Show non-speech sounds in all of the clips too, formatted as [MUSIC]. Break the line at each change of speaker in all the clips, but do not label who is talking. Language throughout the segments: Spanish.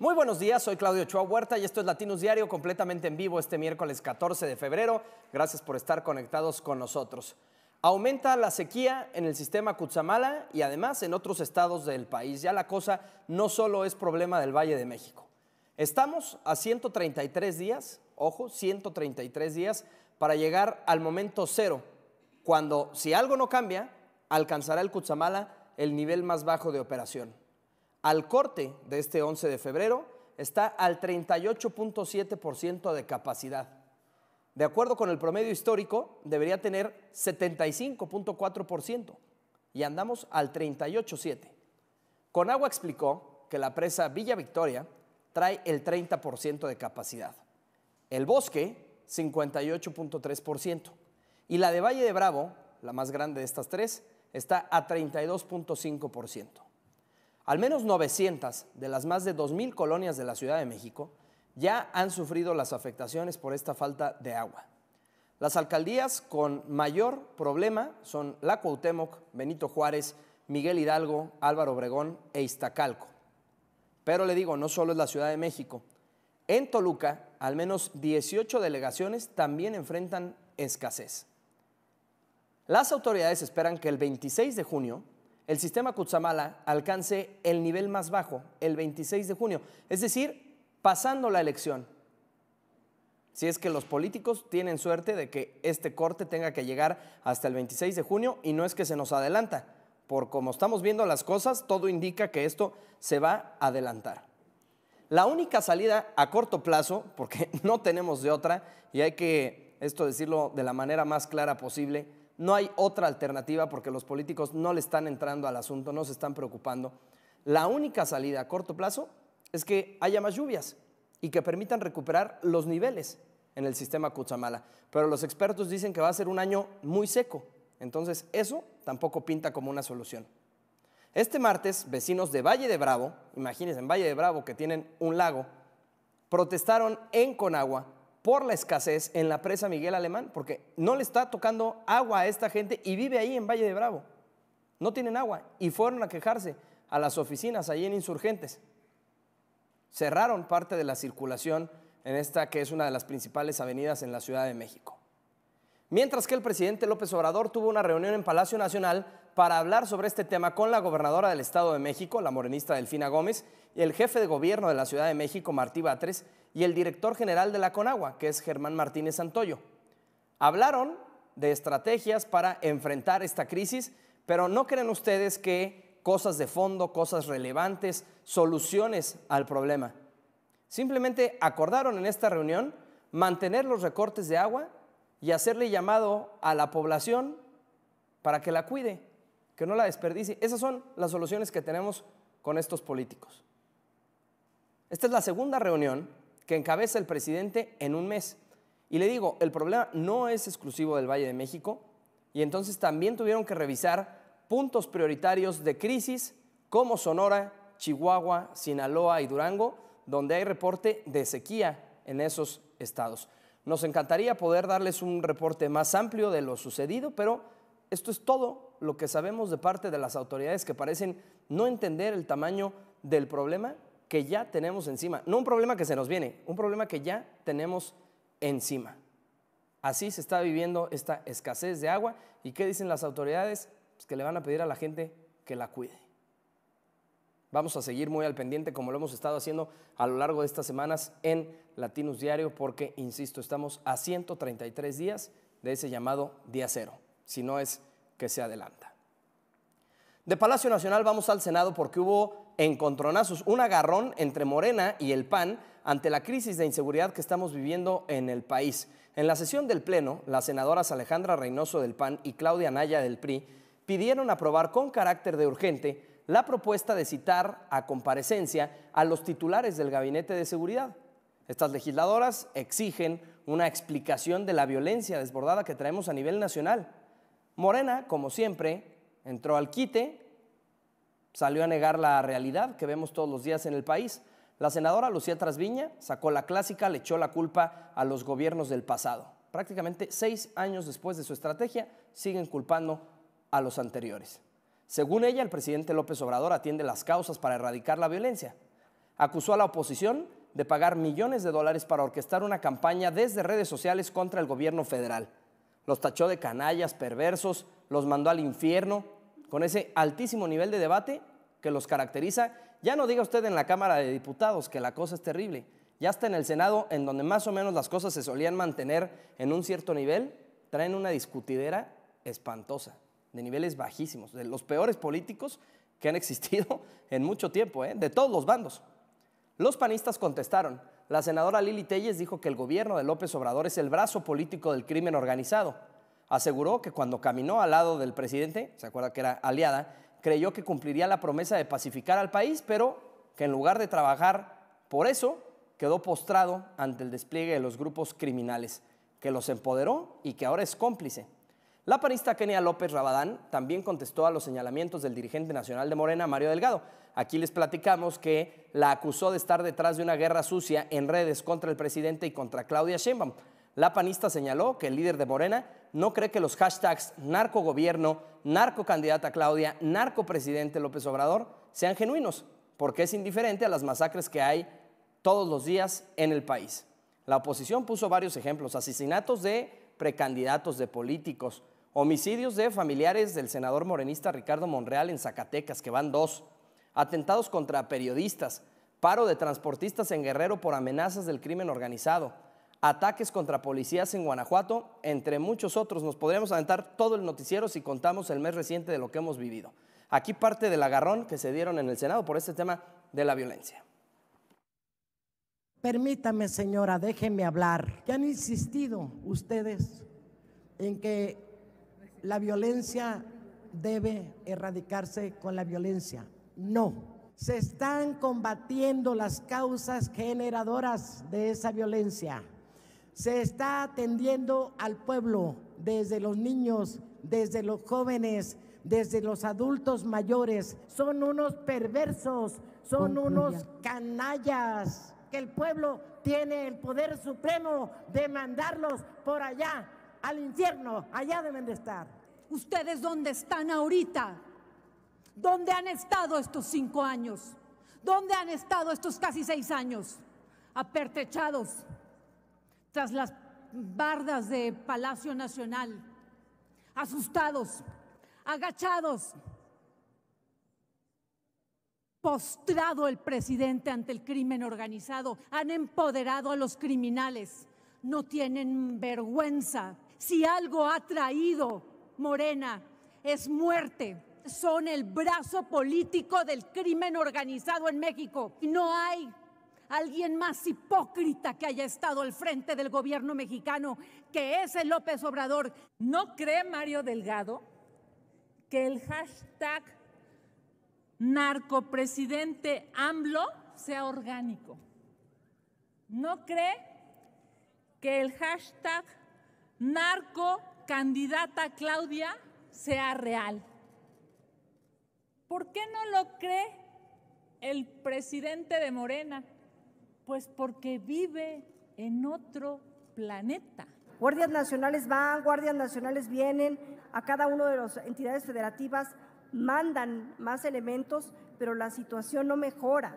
Muy buenos días, soy Claudio Chua Huerta y esto es Latinos Diario completamente en vivo este miércoles 14 de febrero. Gracias por estar conectados con nosotros. Aumenta la sequía en el sistema Cutzamala y además en otros estados del país. Ya la cosa no solo es problema del Valle de México. Estamos a 133 días, ojo, 133 días para llegar al momento cero, cuando si algo no cambia, alcanzará el Cutzamala el nivel más bajo de operación. Al corte de este 11 de febrero está al 38.7% de capacidad de acuerdo con el promedio histórico, debería tener 75.4% y andamos al 38.7%. Conagua explicó que la presa Villa Victoria trae el 30% de capacidad, el bosque 58.3% y la de Valle de Bravo, la más grande de estas tres, está a 32.5%. Al menos 900 de las más de 2.000 colonias de la Ciudad de México ya han sufrido las afectaciones por esta falta de agua. Las alcaldías con mayor problema son la Cuauhtémoc, Benito Juárez, Miguel Hidalgo, Álvaro Obregón e Iztacalco. Pero le digo, no solo es la Ciudad de México. En Toluca, al menos 18 delegaciones también enfrentan escasez. Las autoridades esperan que el 26 de junio el sistema Cutzamala alcance el nivel más bajo, el 26 de junio, es decir, pasando la elección. Si es que los políticos tienen suerte de que este corte tenga que llegar hasta el 26 de junio y no es que se nos adelanta, por como estamos viendo las cosas, todo indica que esto se va a adelantar. La única salida a corto plazo, porque [LAUGHS] no tenemos de otra, y hay que esto decirlo de la manera más clara posible, no hay otra alternativa porque los políticos no le están entrando al asunto, no se están preocupando. La única salida a corto plazo es que haya más lluvias y que permitan recuperar los niveles en el sistema Cuchamala, Pero los expertos dicen que va a ser un año muy seco, entonces eso tampoco pinta como una solución. Este martes, vecinos de Valle de Bravo, imagínense, en Valle de Bravo que tienen un lago, protestaron en Conagua por la escasez en la presa Miguel Alemán, porque no le está tocando agua a esta gente y vive ahí en Valle de Bravo. No tienen agua y fueron a quejarse a las oficinas ahí en Insurgentes cerraron parte de la circulación en esta que es una de las principales avenidas en la Ciudad de México. Mientras que el presidente López Obrador tuvo una reunión en Palacio Nacional para hablar sobre este tema con la gobernadora del Estado de México, la morenista Delfina Gómez, y el jefe de gobierno de la Ciudad de México, Martí Batres, y el director general de la Conagua, que es Germán Martínez Santoyo. Hablaron de estrategias para enfrentar esta crisis, pero ¿no creen ustedes que cosas de fondo, cosas relevantes, soluciones al problema. Simplemente acordaron en esta reunión mantener los recortes de agua y hacerle llamado a la población para que la cuide, que no la desperdicie. Esas son las soluciones que tenemos con estos políticos. Esta es la segunda reunión que encabeza el presidente en un mes. Y le digo, el problema no es exclusivo del Valle de México y entonces también tuvieron que revisar puntos prioritarios de crisis como Sonora, Chihuahua, Sinaloa y Durango, donde hay reporte de sequía en esos estados. Nos encantaría poder darles un reporte más amplio de lo sucedido, pero esto es todo lo que sabemos de parte de las autoridades que parecen no entender el tamaño del problema que ya tenemos encima. No un problema que se nos viene, un problema que ya tenemos encima. Así se está viviendo esta escasez de agua. ¿Y qué dicen las autoridades? Pues, que le van a pedir a la gente que la cuide. Vamos a seguir muy al pendiente como lo hemos estado haciendo a lo largo de estas semanas en Latinos Diario porque, insisto, estamos a 133 días de ese llamado día cero, si no es que se adelanta. De Palacio Nacional vamos al Senado porque hubo encontronazos, un agarrón entre Morena y el PAN ante la crisis de inseguridad que estamos viviendo en el país. En la sesión del Pleno, las senadoras Alejandra Reynoso del PAN y Claudia Naya del PRI pidieron aprobar con carácter de urgente la propuesta de citar a comparecencia a los titulares del Gabinete de Seguridad. Estas legisladoras exigen una explicación de la violencia desbordada que traemos a nivel nacional. Morena, como siempre, entró al quite, salió a negar la realidad que vemos todos los días en el país. La senadora Lucía Trasviña sacó la clásica, le echó la culpa a los gobiernos del pasado. Prácticamente seis años después de su estrategia, siguen culpando a los anteriores. Según ella, el presidente López Obrador atiende las causas para erradicar la violencia. Acusó a la oposición de pagar millones de dólares para orquestar una campaña desde redes sociales contra el gobierno federal. Los tachó de canallas, perversos, los mandó al infierno, con ese altísimo nivel de debate que los caracteriza. Ya no diga usted en la Cámara de Diputados que la cosa es terrible, ya está en el Senado, en donde más o menos las cosas se solían mantener en un cierto nivel, traen una discutidera espantosa de niveles bajísimos, de los peores políticos que han [LAUGHS] existido en mucho tiempo, ¿eh? de todos los bandos. Los panistas contestaron. La senadora Lili Telles dijo que el gobierno de López Obrador es el brazo político del crimen organizado. Aseguró que cuando caminó al lado del presidente, se acuerda que era aliada, creyó que cumpliría la promesa de pacificar al país, pero que en lugar de trabajar por eso, quedó postrado ante el despliegue de los grupos criminales, que los empoderó y que ahora es cómplice la panista Kenia López Rabadán también contestó a los señalamientos del dirigente nacional de Morena, Mario Delgado. Aquí les platicamos que la acusó de estar detrás de una guerra sucia en redes contra el presidente y contra Claudia Sheinbaum. La panista señaló que el líder de Morena no cree que los hashtags narcogobierno, narcocandidata Claudia, narcopresidente López Obrador sean genuinos, porque es indiferente a las masacres que hay todos los días en el país. La oposición puso varios ejemplos, asesinatos de precandidatos, de políticos, Homicidios de familiares del senador morenista Ricardo Monreal en Zacatecas, que van dos. Atentados contra periodistas. Paro de transportistas en Guerrero por amenazas del crimen organizado. Ataques contra policías en Guanajuato, entre muchos otros. Nos podríamos aventar todo el noticiero si contamos el mes reciente de lo que hemos vivido. Aquí parte del agarrón que se dieron en el Senado por este tema de la violencia.
Permítame, señora, déjeme hablar. ¿Qué han insistido ustedes en que la violencia debe erradicarse con la violencia. No. Se están combatiendo las causas generadoras de esa violencia. Se está atendiendo al pueblo desde los niños, desde los jóvenes, desde los adultos mayores. Son unos perversos, son unos canallas que el pueblo tiene el poder supremo de mandarlos por
allá al infierno, allá deben de estar. ¿Ustedes dónde están ahorita? ¿Dónde han estado estos cinco años? ¿Dónde han estado estos casi seis años? Apertechados tras las bardas de Palacio Nacional, asustados, agachados, postrado el presidente ante el crimen organizado, han empoderado a los criminales, no tienen vergüenza si algo ha traído Morena es muerte. Son el brazo político del crimen organizado en México. No hay alguien más hipócrita que haya estado al frente del gobierno mexicano, que
es López Obrador. ¿No cree Mario Delgado que el hashtag narcopresidente AMLO sea orgánico? ¿No cree que el hashtag narco candidata Claudia sea real. ¿Por qué no lo cree el presidente de Morena? Pues porque vive en otro planeta. Guardias nacionales van, guardias nacionales vienen, a cada una de las entidades federativas mandan más elementos, pero la situación no mejora.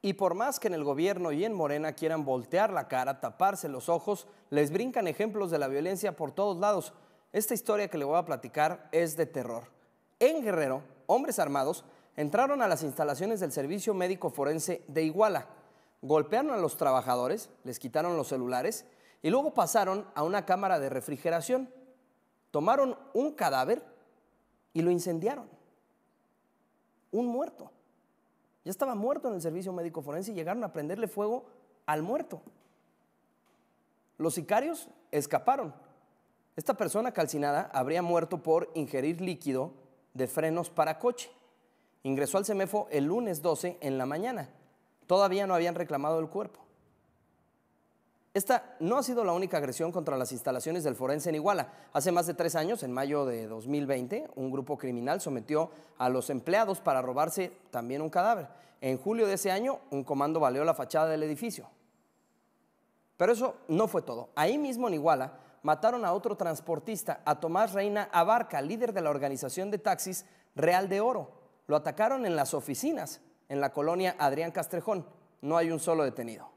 Y por más que en el gobierno y en Morena quieran voltear la cara, taparse los ojos, les brincan ejemplos de la violencia por todos lados. Esta historia que le voy a platicar es de terror. En Guerrero, hombres armados entraron a las instalaciones del Servicio Médico Forense de Iguala, golpearon a los trabajadores, les quitaron los celulares y luego pasaron a una cámara de refrigeración. Tomaron un cadáver y lo incendiaron. Un muerto. Ya estaba muerto en el servicio médico forense y llegaron a prenderle fuego al muerto. Los sicarios escaparon. Esta persona calcinada habría muerto por ingerir líquido de frenos para coche. Ingresó al CEMEFO el lunes 12 en la mañana. Todavía no habían reclamado el cuerpo. Esta no ha sido la única agresión contra las instalaciones del forense en Iguala. Hace más de tres años, en mayo de 2020, un grupo criminal sometió a los empleados para robarse también un cadáver. En julio de ese año, un comando baleó la fachada del edificio. Pero eso no fue todo. Ahí mismo en Iguala mataron a otro transportista, a Tomás Reina Abarca, líder de la organización de taxis Real de Oro. Lo atacaron en las oficinas, en la colonia Adrián Castrejón. No hay un solo detenido.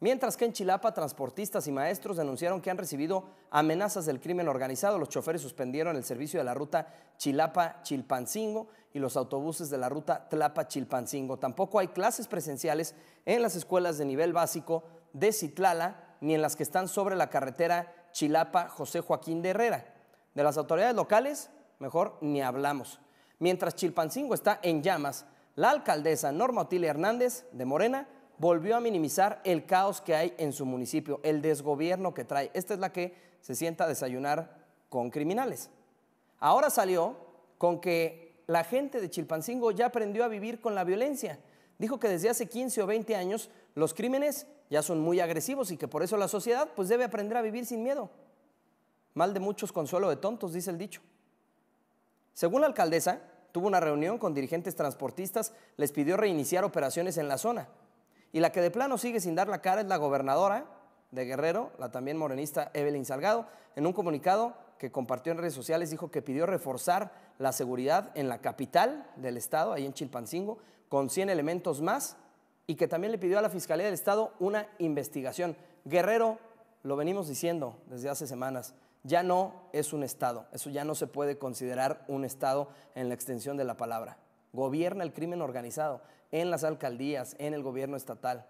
Mientras que en Chilapa, transportistas y maestros denunciaron que han recibido amenazas del crimen organizado. Los choferes suspendieron el servicio de la ruta Chilapa-Chilpancingo y los autobuses de la ruta Tlapa-Chilpancingo. Tampoco hay clases presenciales en las escuelas de nivel básico de Citlala ni en las que están sobre la carretera Chilapa-José Joaquín de Herrera. De las autoridades locales, mejor ni hablamos. Mientras Chilpancingo está en llamas, la alcaldesa Norma Otilia Hernández de Morena volvió a minimizar el caos que hay en su municipio, el desgobierno que trae. Esta es la que se sienta a desayunar con criminales. Ahora salió con que la gente de Chilpancingo ya aprendió a vivir con la violencia. Dijo que desde hace 15 o 20 años los crímenes ya son muy agresivos y que por eso la sociedad pues debe aprender a vivir sin miedo. Mal de muchos consuelo de tontos, dice el dicho. Según la alcaldesa, tuvo una reunión con dirigentes transportistas, les pidió reiniciar operaciones en la zona. Y la que de plano sigue sin dar la cara es la gobernadora de Guerrero, la también morenista Evelyn Salgado, en un comunicado que compartió en redes sociales dijo que pidió reforzar la seguridad en la capital del estado, ahí en Chilpancingo, con 100 elementos más y que también le pidió a la Fiscalía del Estado una investigación. Guerrero, lo venimos diciendo desde hace semanas, ya no es un estado, eso ya no se puede considerar un estado en la extensión de la palabra. Gobierna el crimen organizado en las alcaldías, en el gobierno estatal.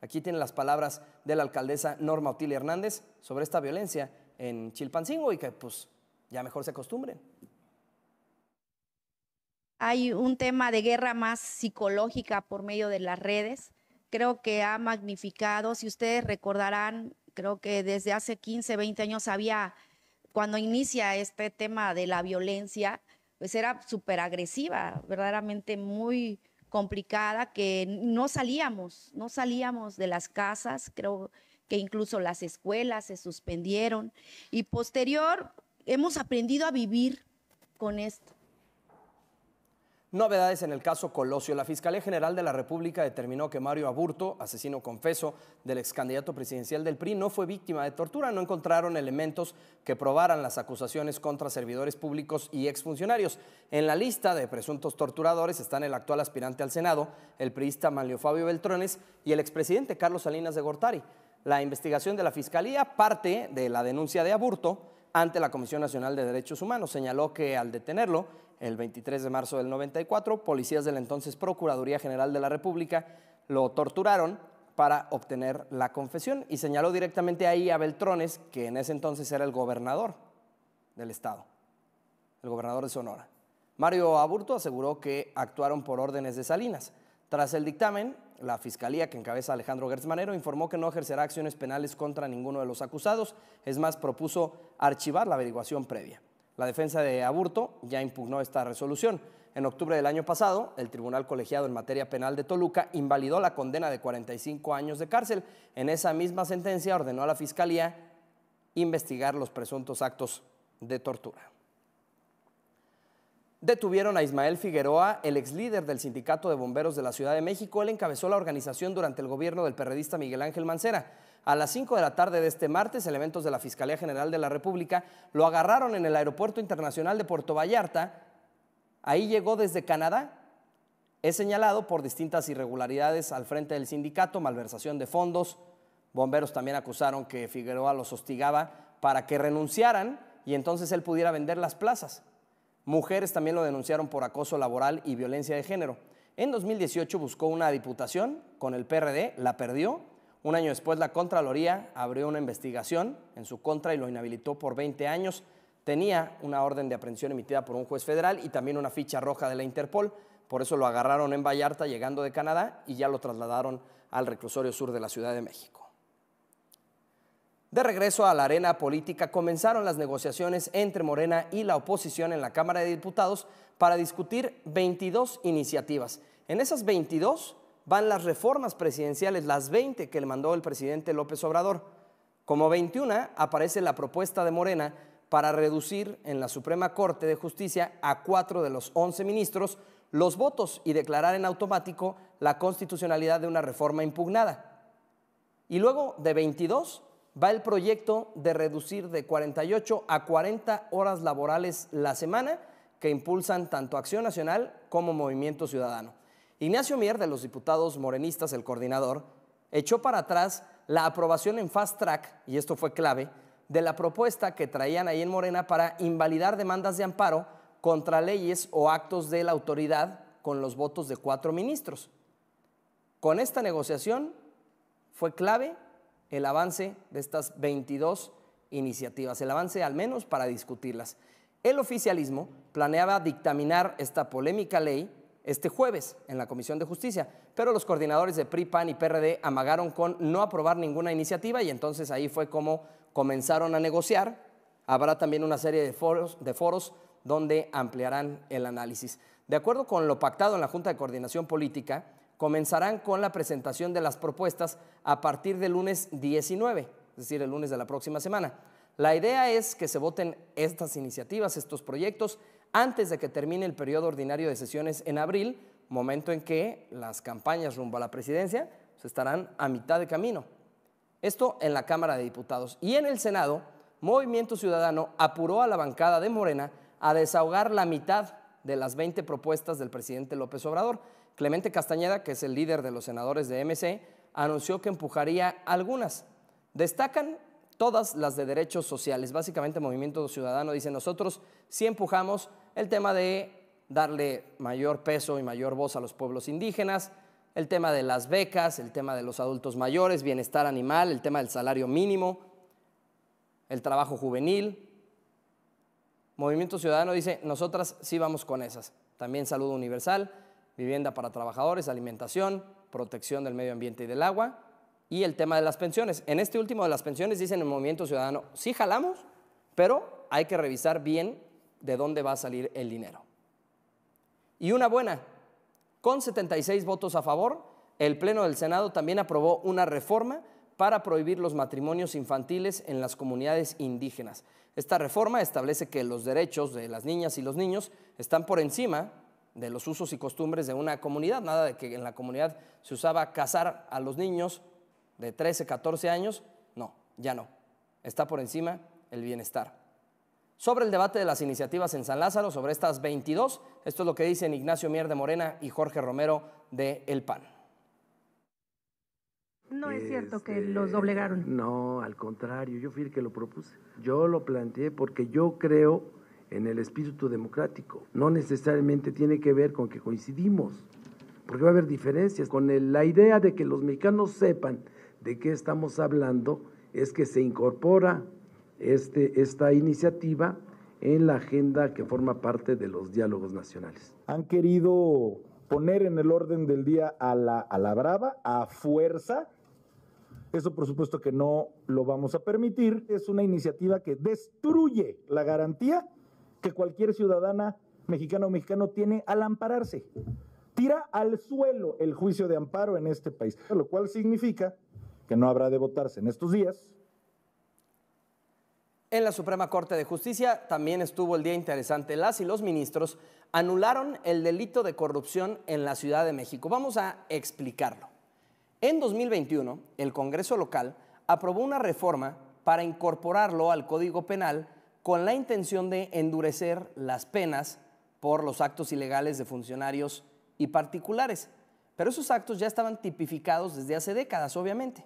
Aquí tienen las palabras de la alcaldesa Norma Otilia Hernández sobre esta violencia en Chilpancingo y que pues ya mejor se acostumbren.
Hay un tema de guerra más psicológica por medio de las redes. Creo que ha magnificado, si ustedes recordarán, creo que desde hace 15, 20 años había, cuando inicia este tema de la violencia, pues era súper agresiva, verdaderamente muy, complicada que no salíamos, no salíamos de las casas, creo que incluso las escuelas se suspendieron y posterior hemos aprendido a vivir con esto.
Novedades en el caso Colosio. La Fiscalía General de la República determinó que Mario Aburto, asesino confeso del ex candidato presidencial del PRI, no fue víctima de tortura. No encontraron elementos que probaran las acusaciones contra servidores públicos y exfuncionarios. En la lista de presuntos torturadores están el actual aspirante al Senado, el priista Manlio Fabio Beltrones y el expresidente Carlos Salinas de Gortari. La investigación de la Fiscalía parte de la denuncia de Aburto ante la Comisión Nacional de Derechos Humanos. Señaló que al detenerlo, el 23 de marzo del 94, policías de la entonces Procuraduría General de la República lo torturaron para obtener la confesión y señaló directamente ahí a Beltrones, que en ese entonces era el gobernador del estado, el gobernador de Sonora. Mario Aburto aseguró que actuaron por órdenes de Salinas. Tras el dictamen, la fiscalía que encabeza Alejandro Gertz informó que no ejercerá acciones penales contra ninguno de los acusados. Es más, propuso archivar la averiguación previa. La defensa de Aburto ya impugnó esta resolución. En octubre del año pasado, el Tribunal Colegiado en Materia Penal de Toluca invalidó la condena de 45 años de cárcel. En esa misma sentencia ordenó a la Fiscalía investigar los presuntos actos de tortura. Detuvieron a Ismael Figueroa, el ex líder del Sindicato de Bomberos de la Ciudad de México. Él encabezó la organización durante el gobierno del periodista Miguel Ángel Mancera. A las 5 de la tarde de este martes, elementos de la Fiscalía General de la República lo agarraron en el Aeropuerto Internacional de Puerto Vallarta. Ahí llegó desde Canadá. Es señalado por distintas irregularidades al frente del sindicato, malversación de fondos. Bomberos también acusaron que Figueroa los hostigaba para que renunciaran y entonces él pudiera vender las plazas. Mujeres también lo denunciaron por acoso laboral y violencia de género. En 2018 buscó una diputación con el PRD, la perdió. Un año después la Contraloría abrió una investigación en su contra y lo inhabilitó por 20 años. Tenía una orden de aprehensión emitida por un juez federal y también una ficha roja de la Interpol. Por eso lo agarraron en Vallarta llegando de Canadá y ya lo trasladaron al reclusorio sur de la Ciudad de México. De regreso a la arena política, comenzaron las negociaciones entre Morena y la oposición en la Cámara de Diputados para discutir 22 iniciativas. En esas 22 van las reformas presidenciales, las 20 que le mandó el presidente López Obrador. Como 21 aparece la propuesta de Morena para reducir en la Suprema Corte de Justicia a cuatro de los 11 ministros los votos y declarar en automático la constitucionalidad de una reforma impugnada. Y luego de 22 va el proyecto de reducir de 48 a 40 horas laborales la semana que impulsan tanto Acción Nacional como Movimiento Ciudadano. Ignacio Mier, de los diputados morenistas, el coordinador, echó para atrás la aprobación en fast track, y esto fue clave, de la propuesta que traían ahí en Morena para invalidar demandas de amparo contra leyes o actos de la autoridad con los votos de cuatro ministros. Con esta negociación fue clave el avance de estas 22 iniciativas, el avance al menos para discutirlas. El oficialismo planeaba dictaminar esta polémica ley este jueves en la Comisión de Justicia, pero los coordinadores de PRI, PAN y PRD amagaron con no aprobar ninguna iniciativa y entonces ahí fue como comenzaron a negociar. Habrá también una serie de foros, de foros donde ampliarán el análisis. De acuerdo con lo pactado en la Junta de Coordinación Política, comenzarán con la presentación de las propuestas a partir del lunes 19, es decir, el lunes de la próxima semana. La idea es que se voten estas iniciativas, estos proyectos, antes de que termine el periodo ordinario de sesiones en abril, momento en que las campañas rumbo a la presidencia se estarán a mitad de camino. Esto en la Cámara de Diputados. Y en el Senado, Movimiento Ciudadano apuró a la bancada de Morena a desahogar la mitad de las 20 propuestas del presidente López Obrador. Clemente Castañeda, que es el líder de los senadores de MC, anunció que empujaría algunas. Destacan todas las de derechos sociales. Básicamente Movimiento Ciudadano dice, nosotros sí empujamos el tema de darle mayor peso y mayor voz a los pueblos indígenas, el tema de las becas, el tema de los adultos mayores, bienestar animal, el tema del salario mínimo, el trabajo juvenil. Movimiento Ciudadano dice, nosotras sí vamos con esas. También salud universal vivienda para trabajadores, alimentación, protección del medio ambiente y del agua y el tema de las pensiones. En este último de las pensiones dicen el Movimiento Ciudadano, sí jalamos, pero hay que revisar bien de dónde va a salir el dinero. Y una buena, con 76 votos a favor, el Pleno del Senado también aprobó una reforma para prohibir los matrimonios infantiles en las comunidades indígenas. Esta reforma establece que los derechos de las niñas y los niños están por encima de los usos y costumbres de una comunidad, nada de que en la comunidad se usaba casar a los niños de 13, 14 años, no, ya no. Está por encima el bienestar. Sobre el debate de las iniciativas en San Lázaro, sobre estas 22, esto es lo que dicen Ignacio Mier de Morena y Jorge Romero de El PAN.
No es cierto que este, los doblegaron. No, al contrario, yo fui el que lo propuse. Yo lo planteé porque yo creo en el espíritu democrático. No necesariamente tiene que ver con que coincidimos, porque va a haber diferencias. Con la idea de que los mexicanos sepan de qué estamos hablando es que se incorpora este, esta iniciativa en la agenda que forma parte de los diálogos nacionales. Han querido poner en el orden del día a la, a la brava, a fuerza. Eso por supuesto que no lo vamos a permitir. Es una iniciativa que destruye la garantía que cualquier ciudadana mexicana o mexicano tiene al ampararse. Tira al suelo el juicio de amparo en este país, lo cual significa que no habrá de votarse en estos días.
En la Suprema Corte de Justicia también estuvo el día interesante. Las y los ministros anularon el delito de corrupción en la Ciudad de México. Vamos a explicarlo. En 2021, el Congreso local aprobó una reforma para incorporarlo al Código Penal con la intención de endurecer las penas por los actos ilegales de funcionarios y particulares. Pero esos actos ya estaban tipificados desde hace décadas, obviamente.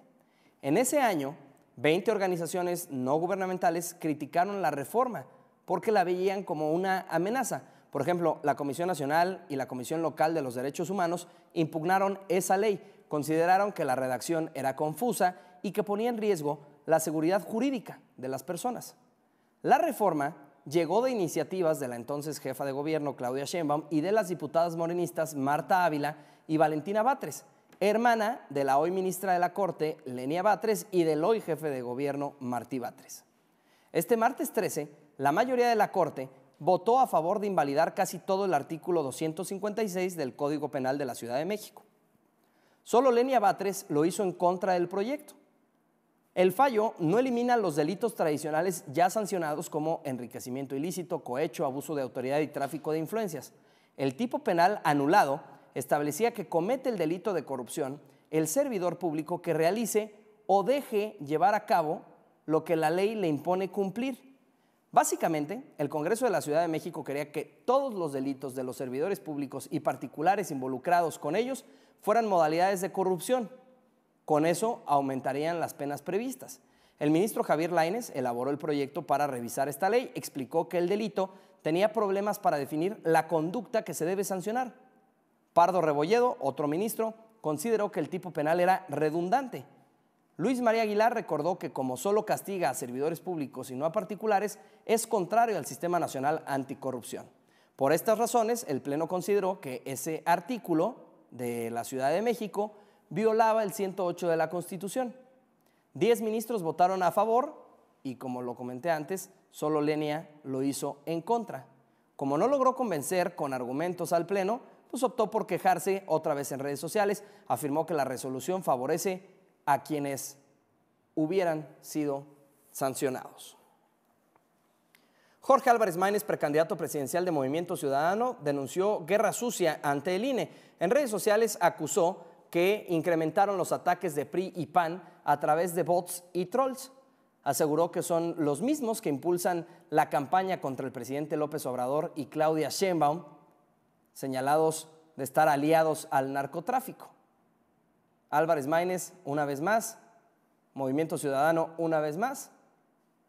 En ese año, 20 organizaciones no gubernamentales criticaron la reforma porque la veían como una amenaza. Por ejemplo, la Comisión Nacional y la Comisión Local de los Derechos Humanos impugnaron esa ley, consideraron que la redacción era confusa y que ponía en riesgo la seguridad jurídica de las personas. La reforma llegó de iniciativas de la entonces jefa de gobierno Claudia Sheinbaum y de las diputadas morenistas Marta Ávila y Valentina Batres, hermana de la hoy ministra de la Corte, Lenia Batres, y del hoy jefe de gobierno, Martí Batres. Este martes 13, la mayoría de la Corte votó a favor de invalidar casi todo el artículo 256 del Código Penal de la Ciudad de México. Solo Lenia Batres lo hizo en contra del proyecto. El fallo no elimina los delitos tradicionales ya sancionados como enriquecimiento ilícito, cohecho, abuso de autoridad y tráfico de influencias. El tipo penal anulado establecía que comete el delito de corrupción el servidor público que realice o deje llevar a cabo lo que la ley le impone cumplir. Básicamente, el Congreso de la Ciudad de México quería que todos los delitos de los servidores públicos y particulares involucrados con ellos fueran modalidades de corrupción con eso aumentarían las penas previstas. El ministro Javier Laines elaboró el proyecto para revisar esta ley, explicó que el delito tenía problemas para definir la conducta que se debe sancionar. Pardo Rebolledo, otro ministro, consideró que el tipo penal era redundante. Luis María Aguilar recordó que como solo castiga a servidores públicos y no a particulares, es contrario al Sistema Nacional Anticorrupción. Por estas razones, el Pleno consideró que ese artículo de la Ciudad de México violaba el 108 de la Constitución. Diez ministros votaron a favor y, como lo comenté antes, solo Lenia lo hizo en contra. Como no logró convencer con argumentos al Pleno, pues optó por quejarse otra vez en redes sociales. Afirmó que la resolución favorece a quienes hubieran sido sancionados. Jorge Álvarez Maínez, precandidato presidencial de Movimiento Ciudadano, denunció guerra sucia ante el INE. En redes sociales acusó que incrementaron los ataques de PRI y PAN a través de bots y trolls. Aseguró que son los mismos que impulsan la campaña contra el presidente López Obrador y Claudia Sheinbaum, señalados de estar aliados al narcotráfico. Álvarez Maínez, una vez más, Movimiento Ciudadano, una vez más,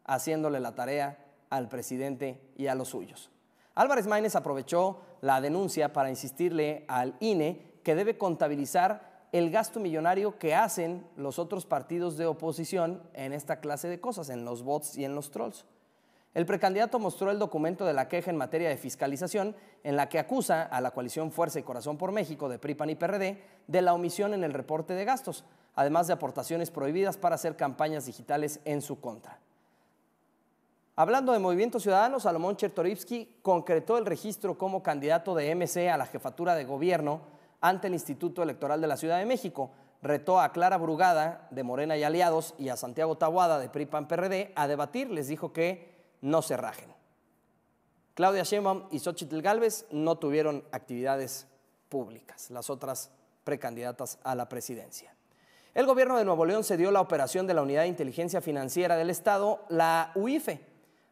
haciéndole la tarea al presidente y a los suyos. Álvarez Maínez aprovechó la denuncia para insistirle al INE que debe contabilizar el gasto millonario que hacen los otros partidos de oposición en esta clase de cosas, en los bots y en los trolls. El precandidato mostró el documento de la queja en materia de fiscalización, en la que acusa a la coalición Fuerza y Corazón por México de PRIPAN y PRD de la omisión en el reporte de gastos, además de aportaciones prohibidas para hacer campañas digitales en su contra. Hablando de Movimiento Ciudadano, Salomón Chertorivsky concretó el registro como candidato de MC a la jefatura de gobierno ante el Instituto Electoral de la Ciudad de México. Retó a Clara Brugada de Morena y Aliados y a Santiago Tabuada de PRIPAN PRD a debatir. Les dijo que no se rajen. Claudia Sheinbaum y Xochitl Galvez no tuvieron actividades públicas, las otras precandidatas a la presidencia. El gobierno de Nuevo León cedió la operación de la Unidad de Inteligencia Financiera del Estado, la UIFE.